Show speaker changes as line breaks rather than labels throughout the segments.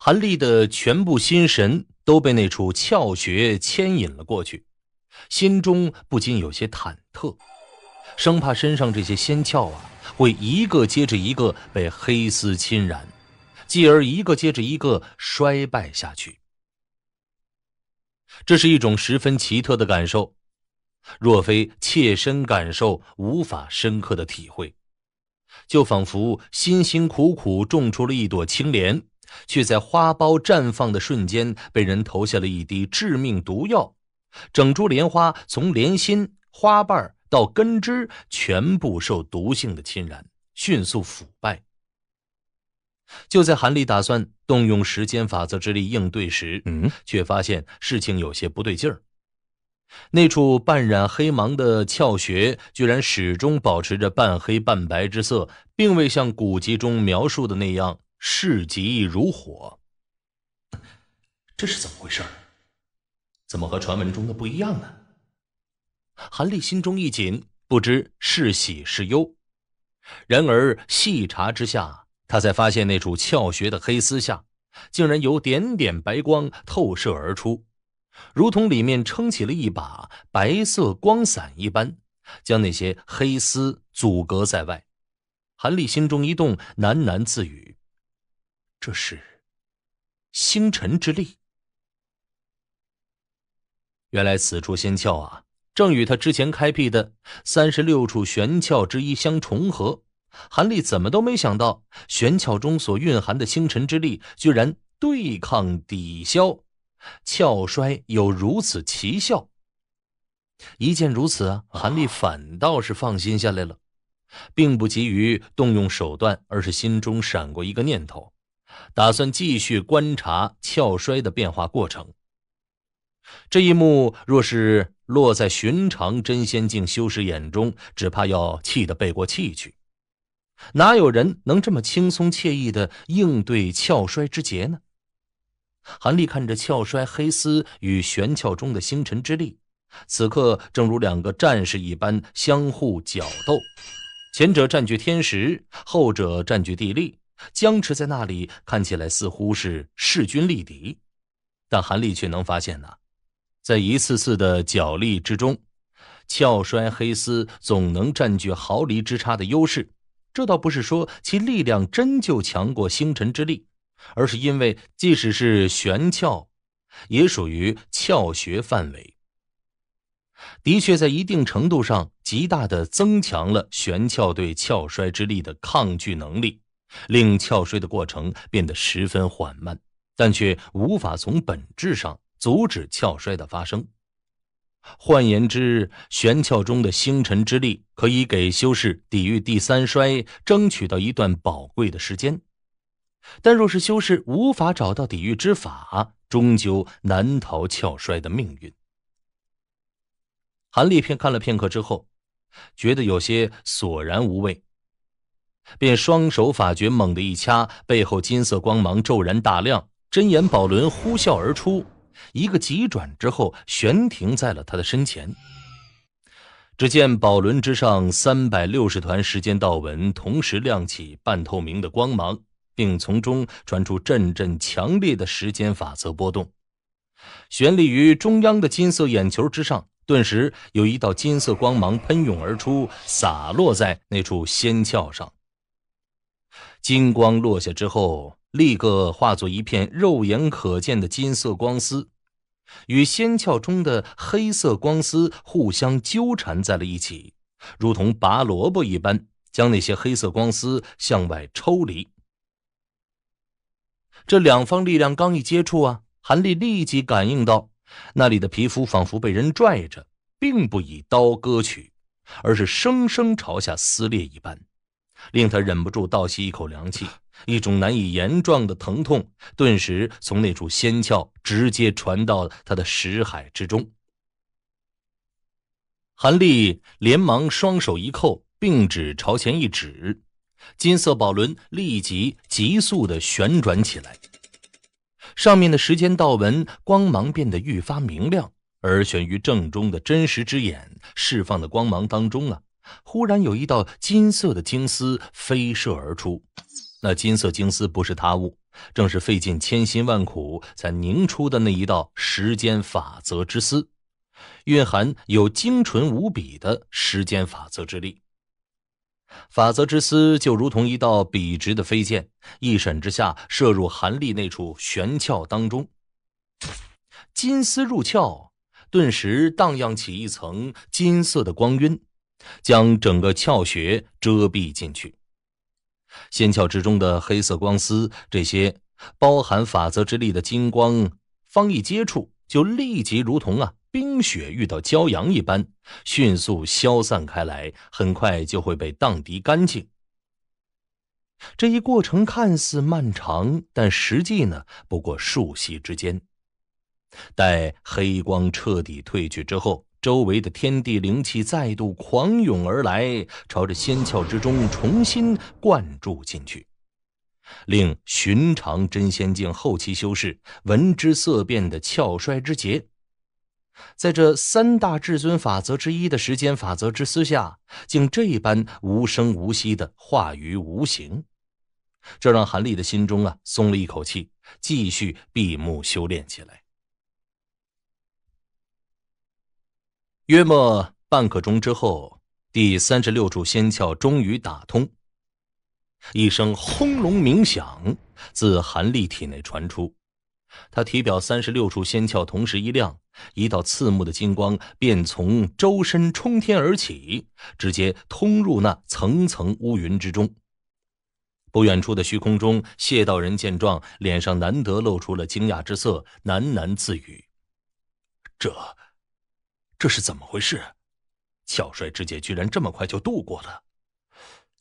韩立的全部心神都被那处窍穴牵引了过去，心中不禁有些忐忑，生怕身上这些仙窍啊会一个接着一个被黑丝侵染，继而一个接着一个衰败下去。这是一种十分奇特的感受，若非切身感受，无法深刻的体会，就仿佛辛辛苦苦种出了一朵青莲。却在花苞绽放的瞬间被人投下了一滴致命毒药，整株莲花从莲心、花瓣到根枝全部受毒性的侵染，迅速腐败。就在韩立打算动用时间法则之力应对时，嗯，却发现事情有些不对劲儿。那处半染黑芒的窍穴居然始终保持着半黑半白之色，并未像古籍中描述的那样。势急如火，这是怎么回事？怎么和传闻中的不一样呢？韩立心中一紧，不知是喜是忧。然而细查之下，他才发现那处窍穴的黑丝下，竟然有点点白光透射而出，如同里面撑起了一把白色光伞一般，将那些黑丝阻隔在外。韩立心中一动，喃喃自语。这是星辰之力。原来此处仙窍啊，正与他之前开辟的三十六处玄窍之一相重合。韩立怎么都没想到，玄窍中所蕴含的星辰之力，居然对抗抵消窍衰有如此奇效。一见如此啊，韩立反倒是放心下来了，并不急于动用手段，而是心中闪过一个念头。打算继续观察翘衰的变化过程。这一幕若是落在寻常真仙境修士眼中，只怕要气得背过气去。哪有人能这么轻松惬意的应对翘衰之劫呢？韩立看着翘衰黑丝与玄窍中的星辰之力，此刻正如两个战士一般相互角斗，前者占据天时，后者占据地利。僵持在那里，看起来似乎是势均力敌，但韩立却能发现呢，在一次次的角力之中，翘衰黑丝总能占据毫厘之差的优势。这倒不是说其力量真就强过星辰之力，而是因为即使是玄窍，也属于窍穴范围。的确，在一定程度上，极大的增强了玄窍对翘衰之力的抗拒能力。令翘衰的过程变得十分缓慢，但却无法从本质上阻止翘衰的发生。换言之，玄窍中的星辰之力可以给修士抵御第三衰，争取到一段宝贵的时间。但若是修士无法找到抵御之法，终究难逃翘衰的命运。韩立片看了片刻之后，觉得有些索然无味。便双手法诀猛地一掐，背后金色光芒骤然大亮，真眼宝轮呼啸而出，一个急转之后悬停在了他的身前。只见宝轮之上三百六十团时间道纹同时亮起半透明的光芒，并从中传出阵阵强烈的时间法则波动。悬立于中央的金色眼球之上，顿时有一道金色光芒喷涌而出，洒落在那处仙窍上。金光落下之后，立刻化作一片肉眼可见的金色光丝，与仙窍中的黑色光丝互相纠缠在了一起，如同拔萝卜一般，将那些黑色光丝向外抽离。这两方力量刚一接触啊，韩立立即感应到，那里的皮肤仿佛被人拽着，并不以刀割取，而是生生朝下撕裂一般。令他忍不住倒吸一口凉气，一种难以言状的疼痛顿时从那处仙窍直接传到他的识海之中。韩立连忙双手一扣，并指朝前一指，金色宝轮立即急速的旋转起来，上面的时间道纹光芒变得愈发明亮，而悬于正中的真实之眼释放的光芒当中啊。忽然有一道金色的金丝飞射而出，那金色金丝不是他物，正是费尽千辛万苦才凝出的那一道时间法则之丝，蕴含有精纯无比的时间法则之力。法则之丝就如同一道笔直的飞剑，一闪之下射入韩立那处玄窍当中。金丝入鞘，顿时荡漾起一层金色的光晕。将整个窍穴遮蔽进去。仙窍之中的黑色光丝，这些包含法则之力的金光，方一接触，就立即如同啊冰雪遇到骄阳一般，迅速消散开来，很快就会被荡涤干净。这一过程看似漫长，但实际呢，不过数息之间。待黑光彻底褪去之后。周围的天地灵气再度狂涌而来，朝着仙窍之中重新灌注进去，令寻常真仙境后期修士闻之色变的窍衰之劫，在这三大至尊法则之一的时间法则之私下，竟这般无声无息的化于无形，这让韩立的心中啊松了一口气，继续闭目修炼起来。约莫半刻钟之后，第三十六处仙窍终于打通。一声轰隆鸣响自韩立体内传出，他体表三十六处仙窍同时一亮，一道刺目的金光便从周身冲天而起，直接通入那层层乌云之中。不远处的虚空中，谢道人见状，脸上难得露出了惊讶之色，喃喃自语：“这……”这是怎么回事？巧帅之姐居然这么快就度过了？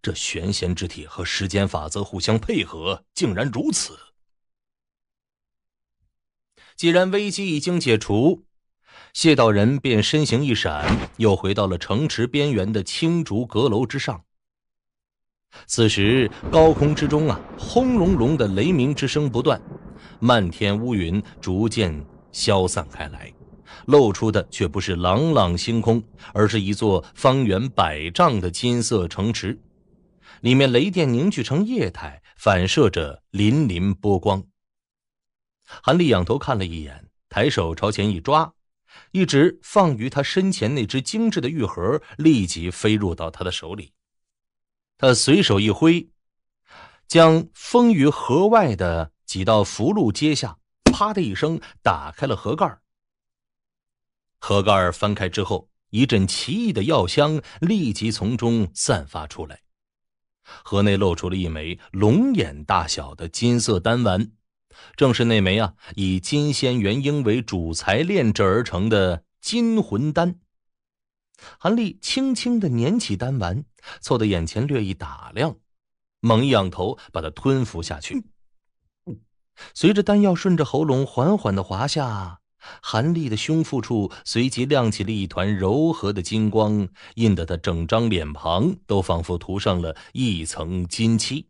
这玄仙之体和时间法则互相配合，竟然如此！既然危机已经解除，谢道人便身形一闪，又回到了城池边缘的青竹阁楼之上。此时高空之中啊，轰隆隆的雷鸣之声不断，漫天乌云逐渐消散开来。露出的却不是朗朗星空，而是一座方圆百丈的金色城池，里面雷电凝聚成液态，反射着粼粼波光。韩立仰头看了一眼，抬手朝前一抓，一直放于他身前那只精致的玉盒立即飞入到他的手里。他随手一挥，将封于盒外的几道符箓揭下，啪的一声打开了盒盖儿。盒盖儿翻开之后，一阵奇异的药香立即从中散发出来。盒内露出了一枚龙眼大小的金色丹丸，正是那枚啊以金仙元婴为主材炼制而成的金魂丹。韩立轻轻的捻起丹丸，凑到眼前略一打量，猛一仰头把它吞服下去。随着丹药顺着喉咙缓缓的滑下。韩立的胸腹处随即亮起了一团柔和的金光，印得他整张脸庞都仿佛涂上了一层金漆。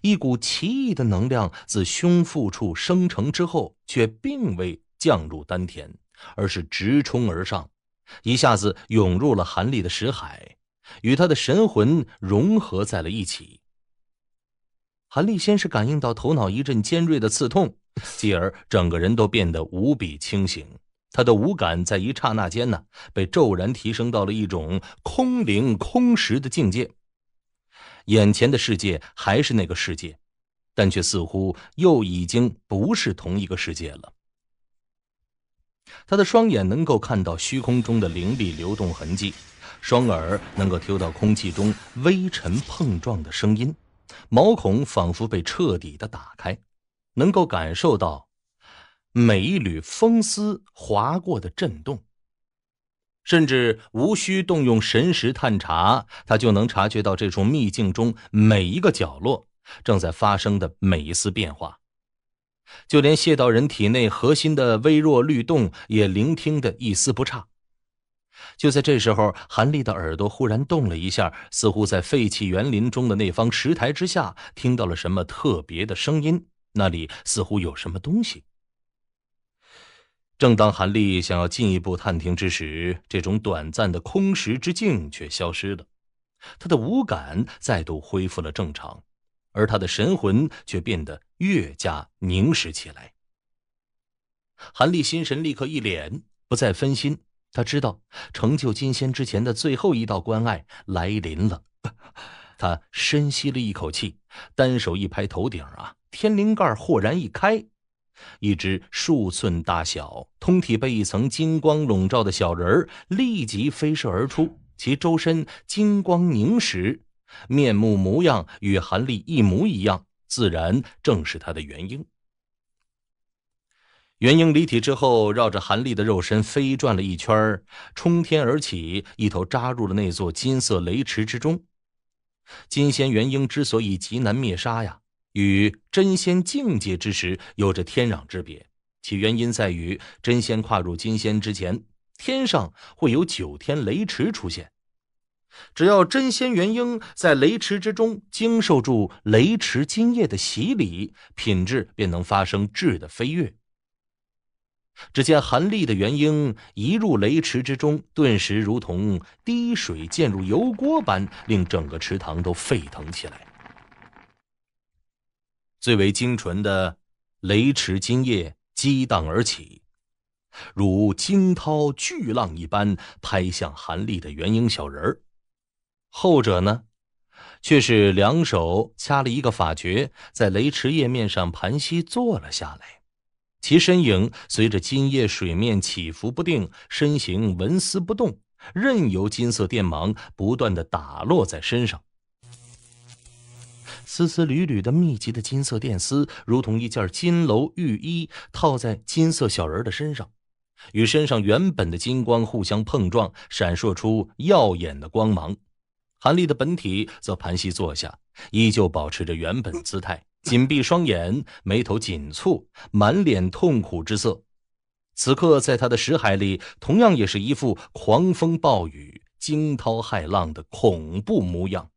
一股奇异的能量自胸腹处生成之后，却并未降入丹田，而是直冲而上，一下子涌入了韩立的识海，与他的神魂融合在了一起。韩立先是感应到头脑一阵尖锐的刺痛。继而，整个人都变得无比清醒。他的五感在一刹那间呢，被骤然提升到了一种空灵空实的境界。眼前的世界还是那个世界，但却似乎又已经不是同一个世界了。他的双眼能够看到虚空中的灵力流动痕迹，双耳能够听到空气中微尘碰撞的声音，毛孔仿佛被彻底的打开。能够感受到每一缕风丝划过的震动，甚至无需动用神识探查，他就能察觉到这处秘境中每一个角落正在发生的每一丝变化。就连谢道人体内核心的微弱律动，也聆听的一丝不差。就在这时候，韩立的耳朵忽然动了一下，似乎在废弃园林中的那方石台之下听到了什么特别的声音。那里似乎有什么东西。正当韩立想要进一步探听之时，这种短暂的空时之境却消失了，他的五感再度恢复了正常，而他的神魂却变得越加凝实起来。韩立心神立刻一脸不再分心。他知道，成就金仙之前的最后一道关隘来临了。他深吸了一口气，单手一拍头顶啊！天灵盖豁然一开，一只数寸大小、通体被一层金光笼罩的小人儿立即飞射而出，其周身金光凝实，面目模样与韩立一模一样，自然正是他的元婴。元婴离体之后，绕着韩立的肉身飞转了一圈，冲天而起，一头扎入了那座金色雷池之中。金仙元婴之所以极难灭杀呀。与真仙境界之时有着天壤之别，其原因在于真仙跨入金仙之前，天上会有九天雷池出现。只要真仙元婴在雷池之中经受住雷池金液的洗礼，品质便能发生质的飞跃。只见韩立的元婴一入雷池之中，顿时如同滴水溅入油锅般，令整个池塘都沸腾起来。最为精纯的雷池金液激荡而起，如惊涛巨浪一般拍向韩立的元婴小人后者呢，却是两手掐了一个法诀，在雷池叶面上盘膝坐了下来。其身影随着金液水面起伏不定，身形纹丝不动，任由金色电芒不断的打落在身上。丝丝缕缕的密集的金色电丝，如同一件金楼玉衣套在金色小人的身上，与身上原本的金光互相碰撞，闪烁出耀眼的光芒。韩立的本体则盘膝坐下，依旧保持着原本姿态，紧闭双眼，眉头紧蹙，满脸痛苦之色。此刻，在他的识海里，同样也是一副狂风暴雨、惊涛骇浪的恐怖模样。